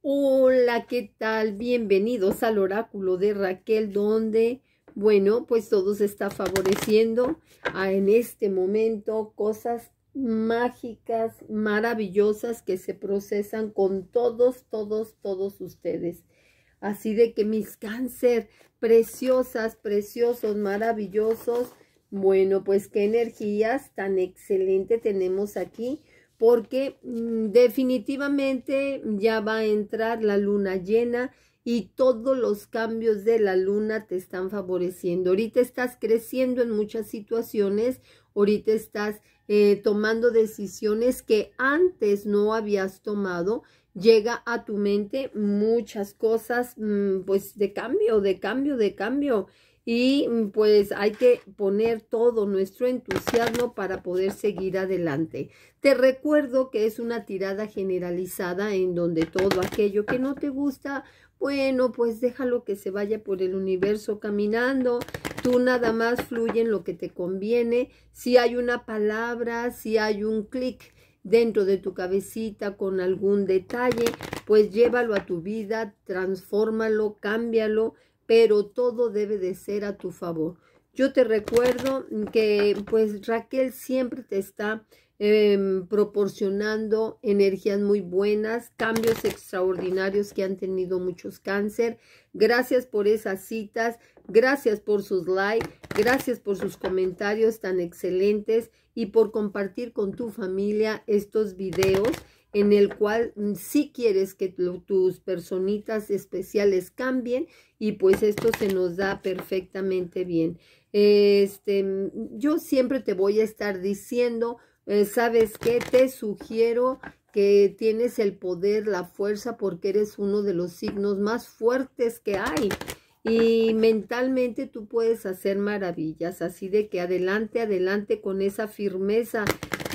Hola, ¿qué tal? Bienvenidos al oráculo de Raquel, donde, bueno, pues todo se está favoreciendo a, en este momento, cosas mágicas, maravillosas que se procesan con todos, todos, todos ustedes. Así de que mis cáncer, preciosas, preciosos, maravillosos. Bueno, pues qué energías tan excelente tenemos aquí porque mm, definitivamente ya va a entrar la luna llena y todos los cambios de la luna te están favoreciendo. Ahorita estás creciendo en muchas situaciones, ahorita estás eh, tomando decisiones que antes no habías tomado. Llega a tu mente muchas cosas, mm, pues de cambio, de cambio, de cambio y mm, pues hay que poner todo nuestro entusiasmo para poder seguir adelante. Te recuerdo que es una tirada generalizada en donde todo aquello que no te gusta, bueno, pues déjalo que se vaya por el universo caminando. Tú nada más fluye en lo que te conviene. Si hay una palabra, si hay un clic dentro de tu cabecita con algún detalle, pues llévalo a tu vida, transfórmalo, cámbialo, pero todo debe de ser a tu favor. Yo te recuerdo que pues Raquel siempre te está em, proporcionando energías muy buenas, cambios extraordinarios que han tenido muchos cáncer. Gracias por esas citas, gracias por sus likes, gracias por sus comentarios tan excelentes y por compartir con tu familia estos videos en el cual mm, sí quieres que tus personitas especiales cambien y pues esto se nos da perfectamente bien. Este, mm, yo siempre te voy a estar diciendo, eh, ¿sabes qué? Te sugiero que tienes el poder, la fuerza, porque eres uno de los signos más fuertes que hay. Y mentalmente tú puedes hacer maravillas, así de que adelante, adelante con esa firmeza,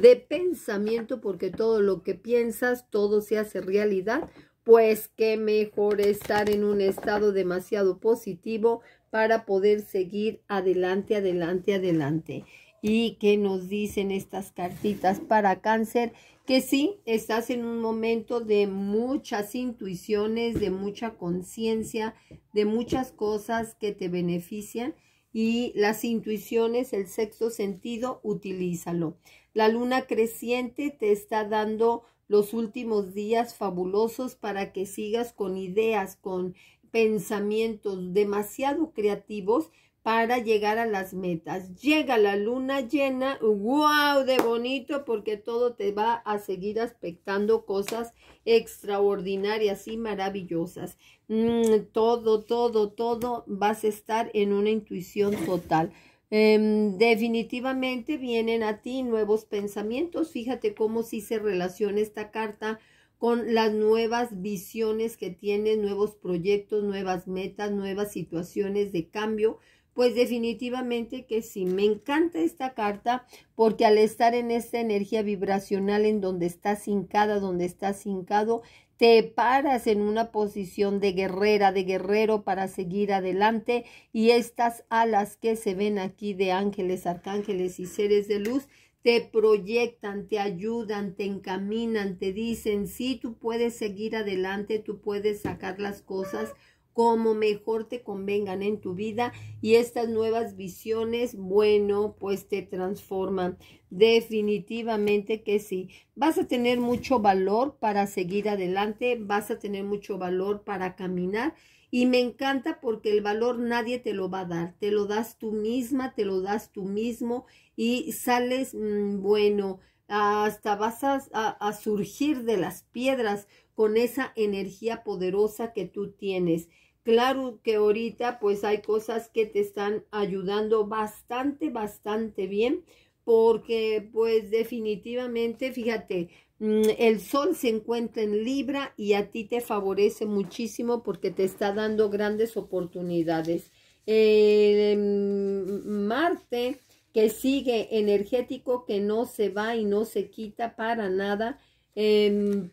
de pensamiento, porque todo lo que piensas, todo se hace realidad, pues qué mejor estar en un estado demasiado positivo para poder seguir adelante, adelante, adelante. ¿Y qué nos dicen estas cartitas para cáncer? Que sí, estás en un momento de muchas intuiciones, de mucha conciencia, de muchas cosas que te benefician y las intuiciones, el sexto sentido, utilízalo. La luna creciente te está dando los últimos días fabulosos para que sigas con ideas, con pensamientos demasiado creativos para llegar a las metas. Llega la luna llena, wow, de bonito, porque todo te va a seguir aspectando cosas extraordinarias y maravillosas. Mm, todo, todo, todo vas a estar en una intuición total. Em, definitivamente vienen a ti nuevos pensamientos. Fíjate cómo sí se relaciona esta carta con las nuevas visiones que tienes, nuevos proyectos, nuevas metas, nuevas situaciones de cambio, pues definitivamente que sí, me encanta esta carta porque al estar en esta energía vibracional en donde estás hincada, donde estás hincado, te paras en una posición de guerrera, de guerrero para seguir adelante y estas alas que se ven aquí de ángeles, arcángeles y seres de luz te proyectan, te ayudan, te encaminan, te dicen, sí, tú puedes seguir adelante, tú puedes sacar las cosas como mejor te convengan en tu vida y estas nuevas visiones, bueno, pues te transforman. Definitivamente que sí. Vas a tener mucho valor para seguir adelante, vas a tener mucho valor para caminar y me encanta porque el valor nadie te lo va a dar, te lo das tú misma, te lo das tú mismo y sales, mm, bueno, hasta vas a surgir de las piedras con esa energía poderosa que tú tienes Claro que ahorita pues hay cosas que te están ayudando bastante, bastante bien, porque pues definitivamente, fíjate, mm, el sol se encuentra en Libra y a ti te favorece muchísimo porque te está dando grandes oportunidades. Eh, mm, Marte, que sigue energético, que no se va y no se quita para nada,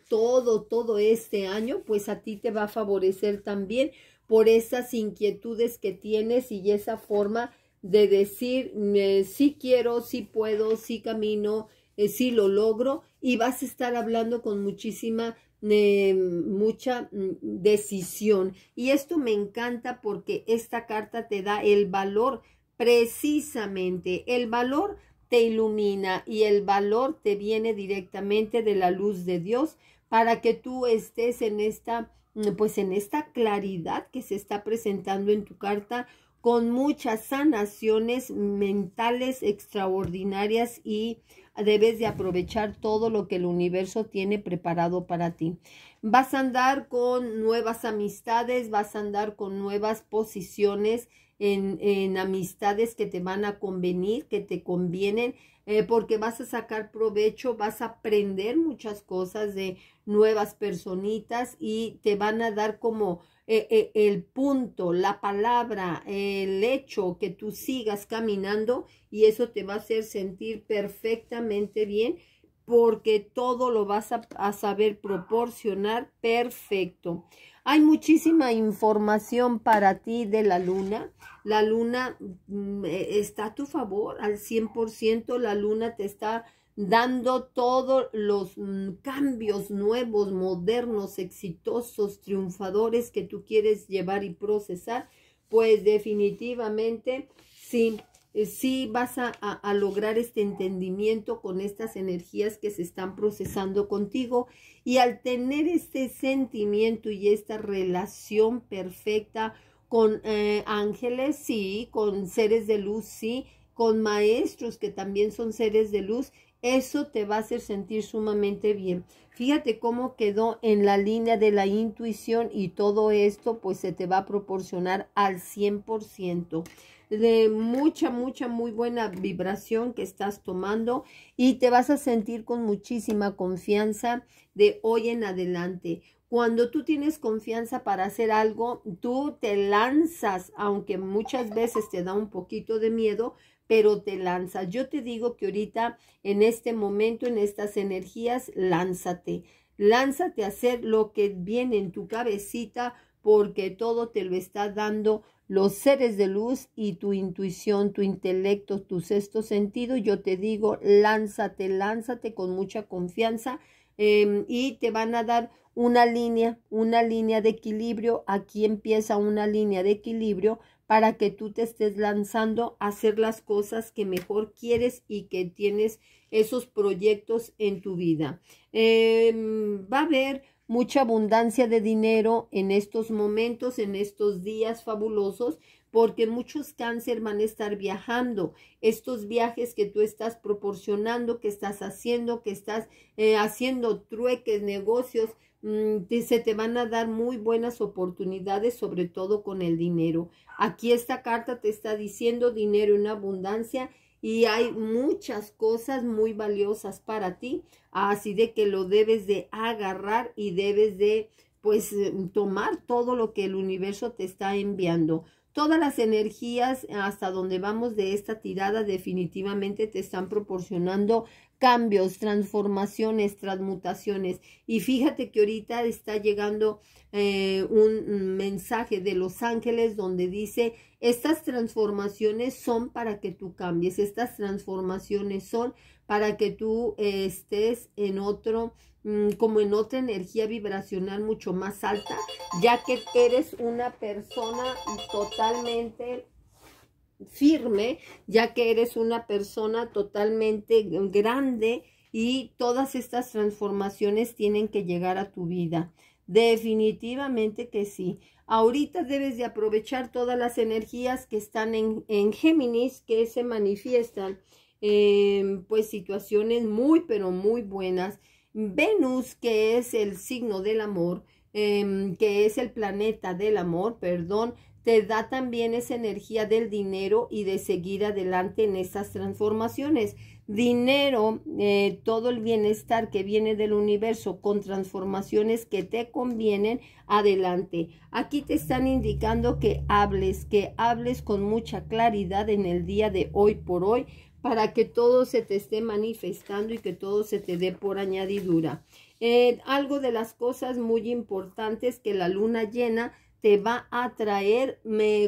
todo, todo este año, pues a ti te va a favorecer también por esas inquietudes que tienes y esa forma de decir, si sí quiero, sí puedo, sí camino, si eh, sí lo logro, y vas a estar hablando con muchísima, eh, mucha mm, decisión. Y esto me encanta porque esta carta te da el valor, precisamente, el valor te ilumina y el valor te viene directamente de la luz de Dios para que tú estés en esta Mm, pues en esta claridad que se está presentando en tu carta con muchas sanaciones mentales extraordinarias y debes de aprovechar todo lo que el universo tiene preparado para ti. Vas a andar con nuevas amistades, vas a andar con nuevas posiciones en, en amistades que te van a convenir, que te convienen, eh, porque vas a sacar provecho, vas a aprender muchas cosas de nuevas personitas y te van a dar como eh, eh, el punto, la palabra, el hecho que tú sigas caminando y eso te va a hacer sentir perfectamente bien porque todo lo vas a saber proporcionar perfecto. Hay muchísima información para ti de la luna. La luna mm, e, está a tu favor al 100%. La luna te está dando todos los mm, cambios nuevos, modernos, exitosos, triunfadores que tú quieres llevar y procesar. Pues definitivamente sí eh, sí vas a, lograr este entendimiento con estas energías que se están procesando contigo y al tener este sentimiento y esta relación perfecta con eh, ángeles, sí, con seres de luz, sí, con maestros que también son seres de luz, eso te va a hacer sentir sumamente bien. Fíjate cómo quedó en la línea de la intuición y todo esto pues se te va a proporcionar al 100% de mucha, mucha, muy buena vibración que estás tomando y te vas a sentir con muchísima confianza de hoy en adelante. Cuando tú tienes confianza para hacer algo, tú te lanzas, aunque muchas veces te da un poquito de miedo, pero te lanzas. Yo te digo que ahorita, en este momento, en estas energías, lánzate. Lánzate a hacer lo que viene en tu cabecita porque todo te lo está dando los seres de luz y tu intuición, tu intelecto, tu sexto sentido, yo te digo, lánzate, lánzate con mucha confianza em, y te van a dar una línea, una línea de equilibrio. Aquí empieza una línea de equilibrio para que tú te estés lanzando a hacer las cosas que mejor quieres y que tienes esos proyectos en tu vida. Em, va a haber mucha abundancia de dinero en estos momentos, en estos días fabulosos, porque muchos cáncer van a estar viajando. Estos viajes que tú estás proporcionando, que estás haciendo, que estás eh, haciendo trueques, negocios, mm, se te van a dar muy buenas oportunidades, sobre todo con el dinero. Aquí esta carta te está diciendo dinero en abundancia y hay muchas cosas muy valiosas para ti, así de que lo debes de agarrar y debes de pues em, tomar todo lo que el universo te está enviando. Todas las energías hasta donde vamos de esta tirada definitivamente te están proporcionando cambios, transformaciones, transmutaciones. Y fíjate que ahorita está llegando eh, un mensaje de los ángeles donde dice, estas transformaciones son para que tú cambies, estas transformaciones son para que tú eh, estés en otro mm, como en otra energía vibracional mucho más alta, ya que eres una persona totalmente firme, ya que eres una persona totalmente grande y todas estas transformaciones tienen que llegar a tu vida. Definitivamente que sí. Ahorita debes de aprovechar todas las energías que están en, en Géminis, que se manifiestan, pues situaciones muy, pero muy buenas. Venus, que es el signo del amor, em, que es el planeta del amor, perdón, te da también esa energía del dinero y de seguir adelante en estas transformaciones. Dinero, eh, todo el bienestar que viene del universo con transformaciones que te convienen, adelante. Aquí te están indicando que hables, que hables con mucha claridad en el día de hoy por hoy para que todo se te esté manifestando y que todo se te dé por añadidura. Eh, algo de las cosas muy importantes que la luna llena te va a traer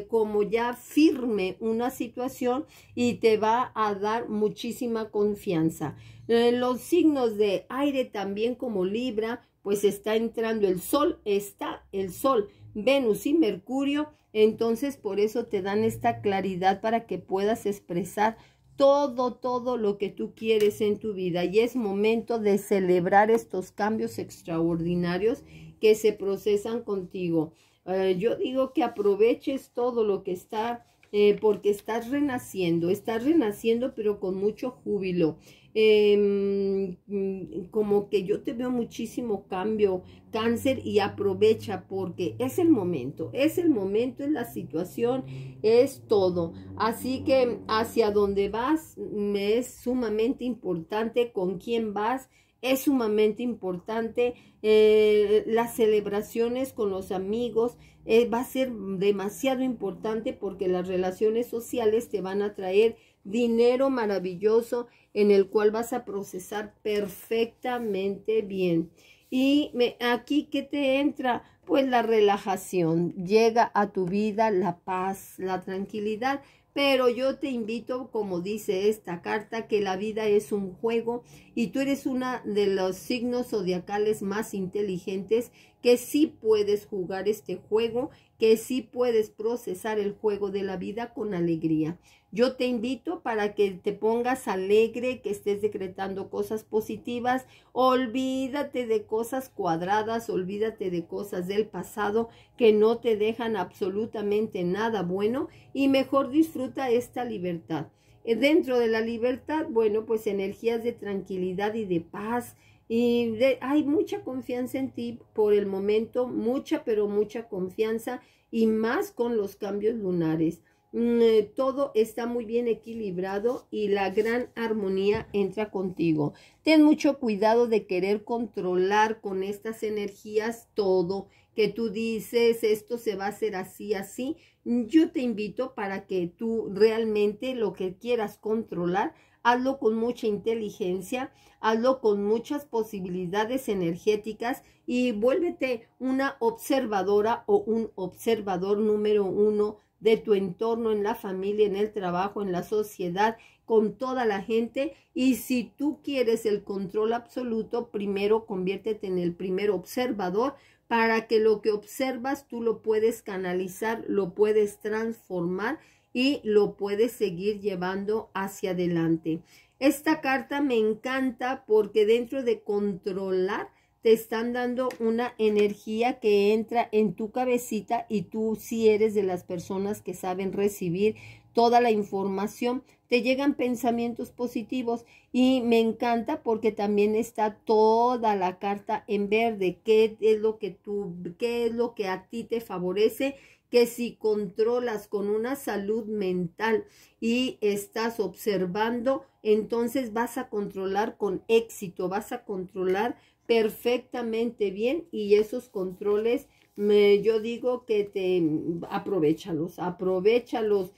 como ya firme una situación y te va a dar muchísima confianza. Eh, los signos de aire también como Libra, pues está entrando el Sol, está el Sol, Venus y Mercurio, entonces por eso te dan esta claridad para que puedas expresar todo, todo lo que tú quieres en tu vida y es momento de celebrar estos cambios extraordinarios que se procesan contigo. Eh, yo digo que aproveches todo lo que está, eh, porque estás renaciendo, estás renaciendo pero con mucho júbilo. Em, mm, como que yo te veo muchísimo cambio, cáncer, y aprovecha porque es el momento, es el momento, es la situación, es todo. Así que hacia dónde vas me es sumamente importante, con quién vas, es sumamente importante. Eh, las celebraciones con los amigos eh, va a ser demasiado importante porque las relaciones sociales te van a traer dinero maravilloso en el cual vas a procesar perfectamente bien. Y aquí qué te entra, pues la relajación, llega a tu vida la paz, la tranquilidad, pero yo te invito, como dice esta carta, que la vida es un juego y tú eres uno de los signos zodiacales más inteligentes que sí puedes jugar este juego que sí puedes procesar el juego de la vida con alegría. Yo te invito para que te pongas alegre, que estés decretando cosas positivas. Olvídate de cosas cuadradas, olvídate de cosas del pasado que no te dejan absolutamente nada bueno y mejor disfruta esta libertad. Eh, dentro de la libertad, bueno, pues energías de tranquilidad y de paz, y hay mucha confianza en ti por el momento, mucha, pero mucha confianza y más con los cambios lunares. Mm, eh, todo está muy bien equilibrado y la gran armonía entra contigo. Ten mucho cuidado de querer controlar con estas energías todo, que tú dices, esto se va a hacer así, así. Yo te invito para que tú realmente lo que quieras controlar, hazlo con mucha inteligencia, hazlo con muchas posibilidades energéticas y vuélvete una observadora o un observador número uno de tu entorno, en la familia, en el trabajo, en la sociedad, con toda la gente. Y si tú quieres el control absoluto, primero conviértete en el primer observador para que lo que observas tú lo puedes canalizar, lo puedes transformar y lo puedes seguir llevando hacia adelante. Esta carta me encanta porque dentro de controlar te están dando una energía que entra en tu cabecita y tú si eres de las personas que saben recibir toda la información, te llegan pensamientos positivos y me encanta porque también está toda la carta en verde, qué es lo que tú, qué es lo que a ti te favorece que si controlas con una salud mental y estás observando, entonces vas a controlar con éxito, vas a controlar perfectamente bien y esos controles, me, yo digo que te aprovechalos, aprovechalos,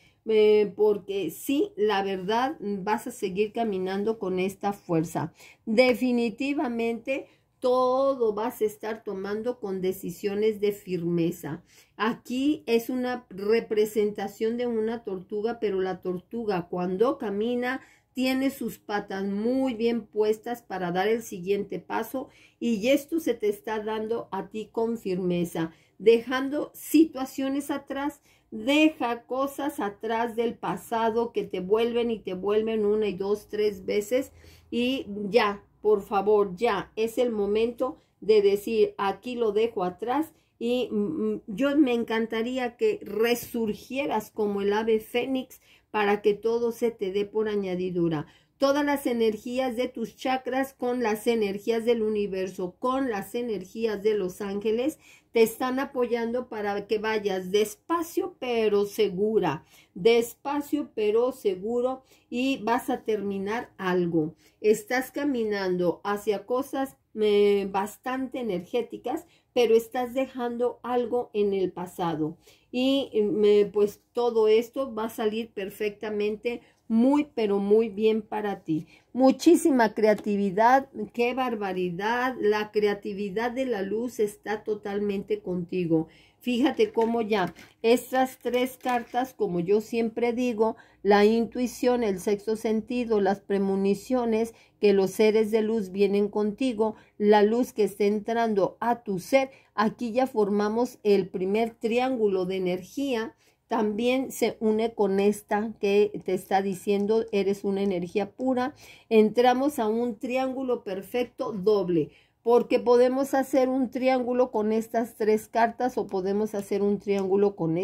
porque sí, la verdad, vas a seguir caminando con esta fuerza. Definitivamente, todo vas a estar tomando con decisiones de firmeza. Aquí es una representación de una tortuga, pero la tortuga cuando camina tiene sus patas muy bien puestas para dar el siguiente paso y esto se te está dando a ti con firmeza, dejando situaciones atrás, deja cosas atrás del pasado que te vuelven y te vuelven una y dos, tres veces y ya por favor, ya es el momento de decir, aquí lo dejo atrás y mm, mm, yo me encantaría que resurgieras como el ave fénix para que todo se te dé por añadidura todas las energías de tus chakras con las energías del universo, con las energías de los ángeles, te están apoyando para que vayas despacio pero segura, despacio pero seguro y vas a terminar algo. Estás caminando hacia cosas eh, bastante energéticas, pero estás dejando algo en el pasado. Y eh, pues todo esto va a salir perfectamente muy, pero muy bien para ti. Muchísima creatividad, qué barbaridad. La creatividad de la luz está totalmente contigo. Fíjate cómo ya, estas tres cartas, como yo siempre digo, la intuición, el sexto sentido, las premoniciones, que los seres de luz vienen contigo, la luz que está entrando a tu ser, aquí ya formamos el primer triángulo de energía también se une con esta que te está diciendo, eres una energía pura. Entramos a un triángulo perfecto doble, porque podemos hacer un triángulo con estas tres cartas o podemos hacer un triángulo con,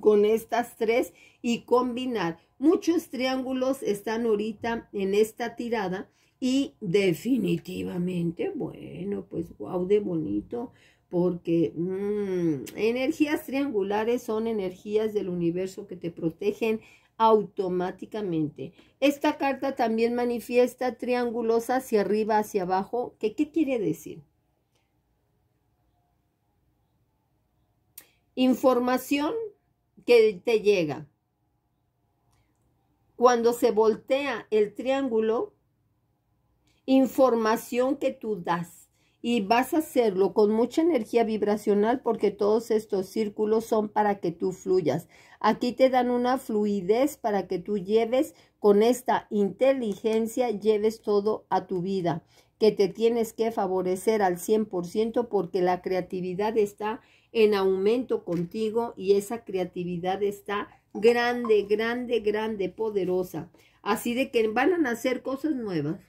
con estas tres y combinar. Muchos triángulos están ahorita en esta tirada y definitivamente, bueno, pues wow, de bonito porque mm, energías triangulares son energías del universo que te protegen automáticamente. Esta carta también manifiesta triángulos hacia arriba, hacia abajo. qué quiere decir? Información que te llega. Cuando se voltea el triángulo, información que tú das y vas a hacerlo con mucha energía vibracional porque todos estos círculos son para que tú fluyas. Aquí te dan una fluidez para que tú lleves con esta inteligencia, lleves todo a tu vida, que te tienes que favorecer al 100% porque la creatividad está en aumento contigo y esa creatividad está grande, grande, grande, poderosa. Así de que van a nacer cosas nuevas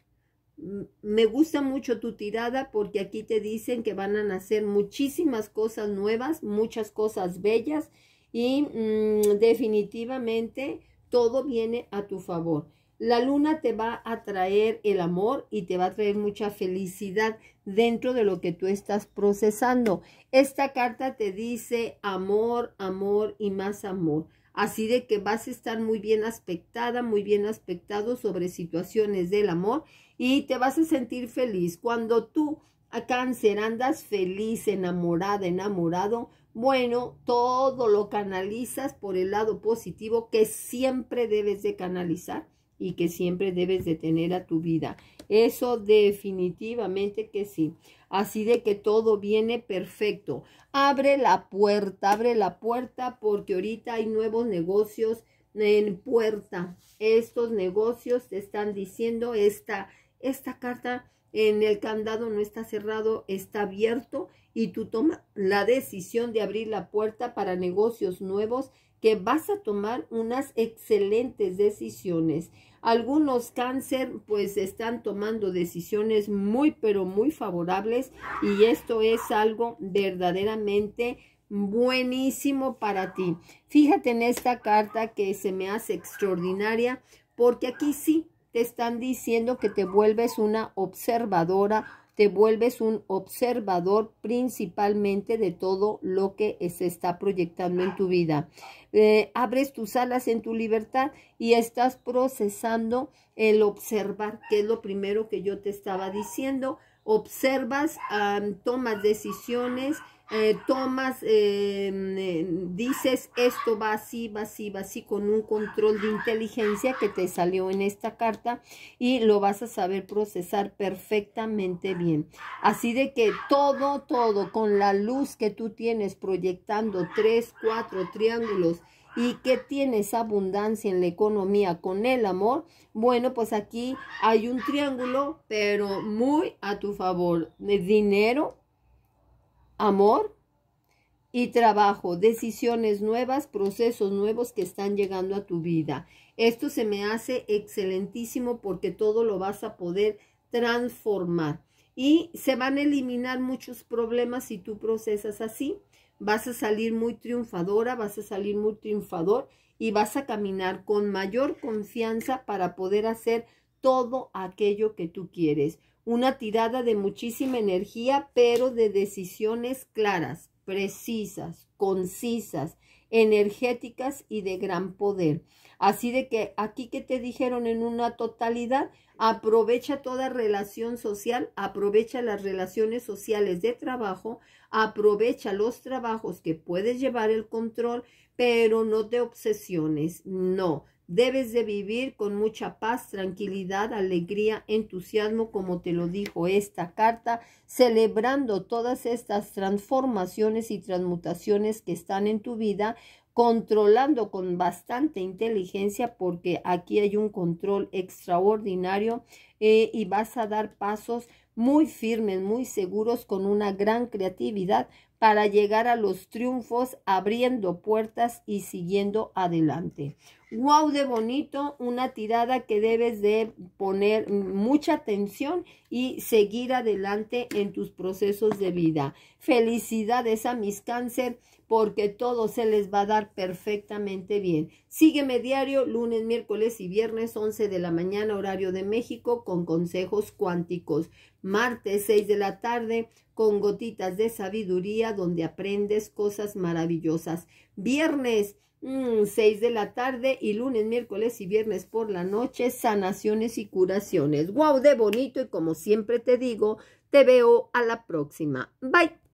me gusta mucho tu tirada porque aquí te dicen que van a nacer muchísimas cosas nuevas, muchas cosas bellas y mm, definitivamente todo viene a tu favor. La luna te va a traer el amor y te va a traer mucha felicidad dentro de lo que tú estás procesando. Esta carta te dice amor, amor y más amor. Así de que vas a estar muy bien aspectada, muy bien aspectado sobre situaciones del amor y te vas a sentir feliz. Cuando tú, a cáncer, andas feliz, enamorada, enamorado, bueno, todo lo canalizas por el lado positivo que siempre debes de canalizar y que siempre debes de tener a tu vida. Eso definitivamente que sí. Así de que todo viene perfecto. Abre la puerta, abre la puerta porque ahorita hay nuevos negocios en puerta. Estos negocios te están diciendo esta, carta en el candado no está cerrado, está abierto y tú tomas la decisión de abrir la puerta para negocios nuevos que vas a tomar unas excelentes decisiones. Algunos cáncer pues están tomando decisiones muy pero muy favorables y esto es algo verdaderamente buenísimo para ti. Fíjate en esta carta que se me hace extraordinaria porque aquí sí te están diciendo que te vuelves una observadora te vuelves un observador principalmente de todo lo que se está proyectando en tu vida. Eh, abres tus alas en tu libertad y estás procesando el observar, que es lo primero que yo te estaba diciendo. Observas, tomas decisiones, eh, tomas, em, em, dices esto va así, va así, va así, con un control de inteligencia que te salió en esta carta y lo vas a saber procesar perfectamente bien. Así de que todo, todo, con la luz que tú tienes proyectando tres, cuatro triángulos, y que tienes abundancia en la economía con el amor, bueno, pues aquí hay un triángulo, pero muy a tu favor. Dinero, amor y trabajo, decisiones nuevas, procesos nuevos que están llegando a tu vida. Esto se me hace excelentísimo porque todo lo vas a poder transformar. Y se van a eliminar muchos problemas si tú procesas así. Vas a salir muy triunfadora, vas a salir muy triunfador y vas a caminar con mayor confianza para poder hacer todo aquello que tú quieres una tirada de muchísima energía, pero de decisiones claras, precisas, concisas, energéticas y de gran poder. Así de que aquí que te dijeron en una totalidad, aprovecha toda relación social, aprovecha las relaciones sociales de trabajo, aprovecha los trabajos que puedes llevar el control, pero no de obsesiones, no, Debes de vivir con mucha paz, tranquilidad, alegría, entusiasmo, como te lo dijo esta carta, celebrando todas estas transformaciones y transmutaciones que están en tu vida, controlando con bastante inteligencia, porque aquí hay un control extraordinario eh, y vas a dar pasos muy firmes, muy seguros, con una gran creatividad para llegar a los triunfos, abriendo puertas y siguiendo adelante wow de bonito, una tirada que debes de poner mucha atención y seguir adelante en tus procesos de vida. Felicidades a mis cáncer porque todo se les va a dar perfectamente bien. Sígueme diario, lunes, miércoles y viernes, 11 de la mañana, horario de México, con consejos cuánticos. Martes, 6 de la tarde, con gotitas de sabiduría, donde aprendes cosas maravillosas. Viernes, 6 mm, de la tarde y lunes, miércoles y viernes por la noche, sanaciones y curaciones. ¡Wow! De bonito y como siempre te digo, te veo a la próxima. Bye.